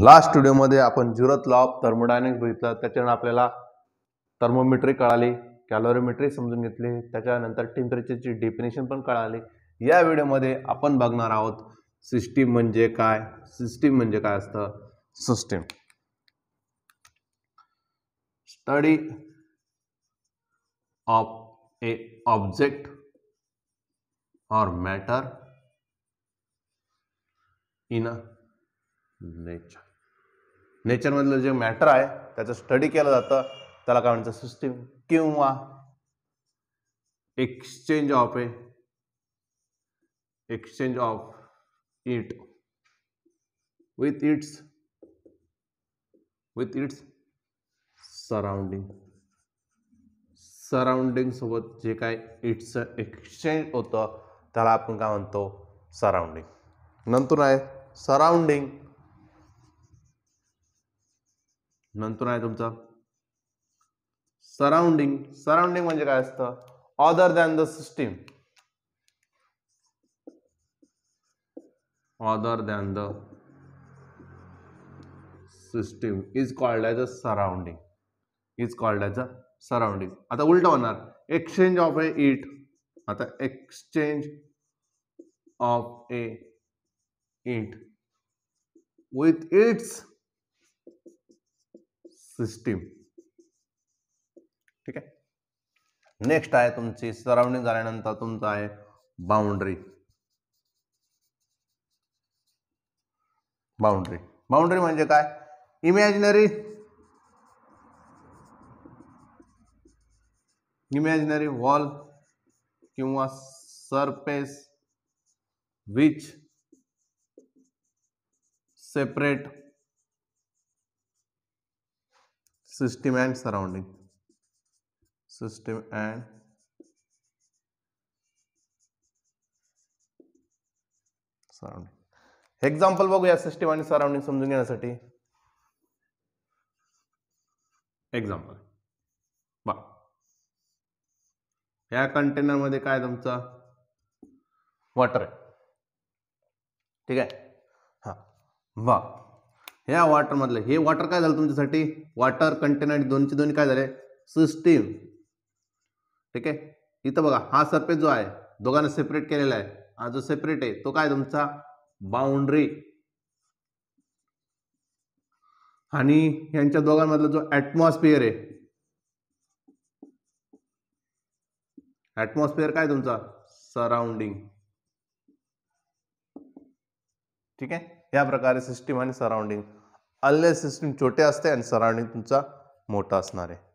last स्टुडिओमध्ये आपण जुरत law of थर्मोडायनिक्स बघितलं त्याच्यानं आपल्याला थर्मोमेट्री कळाली कॅलोरीमेट्री समजून घेतली त्याच्यानंतर टेम्परेचरची डेफिनेशन पण कळाली या व्हिडिओमध्ये आपण बघणार आहोत सिस्टीम म्हणजे काय सिस्टीम म्हणजे काय असतं system study of a object or matter in a nature नेचरमधलं जे मॅटर आहे त्याचं स्टडी केलं जातं त्याला काय म्हणतात सिस्टीम किंवा exchange of a exchange of heat with its with its surrounding surrounding सोबत जे काय इट्सचं एक्सचेंज होतं त्याला आपण काय म्हणतो सराउंडिंग नंतर आहे सराउंडिंग नंतर आहे तुमचं सराउंडिंग सराउंडिंग म्हणजे काय असतं other than the system other than the system is called as a surrounding is called as a surrounding आता उलट होणार एक्सचेंज ऑफ ए इट आता exchange of a heat with its system ठीक आहे next आहे तुमची सराउंडिंग झाल्यानंतर तुमचं आहे बाउंड्री बाउंड्री बाउंड्री म्हणजे काय इमॅजिनरी इमॅजिनरी वॉल किंवा surface which separate system and surrounding system and surrounding example बघूया सिस्टीम आणि सराउंडिंग समजून घेण्यासाठी एक्झाम्पल बा या कंटेनरमध्ये काय तुमचा वॉटर आहे ठीक आहे हां वा ह्या वॉटरमधलं हे वॉटर काय झालं तुमच्यासाठी वॉटर कंटेनर आणि दोनचे दोन्ही काय झाले सिस्टीम ठीक आहे इथं बघा हा सरफेस जो आहे दोघांना सेपरेट केलेला आहे हा जो सेपरेट आहे तो काय तुमचा बाउंड्री आणि यांच्या दोघांमधला जो ॲटमॉस्फिअर आहे ॲटमॉस्फिअर काय तुमचा सराउंडिंग ठीक आहे या प्रकारे सिस्टीम आणि सराउंडिंग अल्ले सिस्टीम छोटे असते आणि सराउंडिंग तुमचा मोठा असणार आहे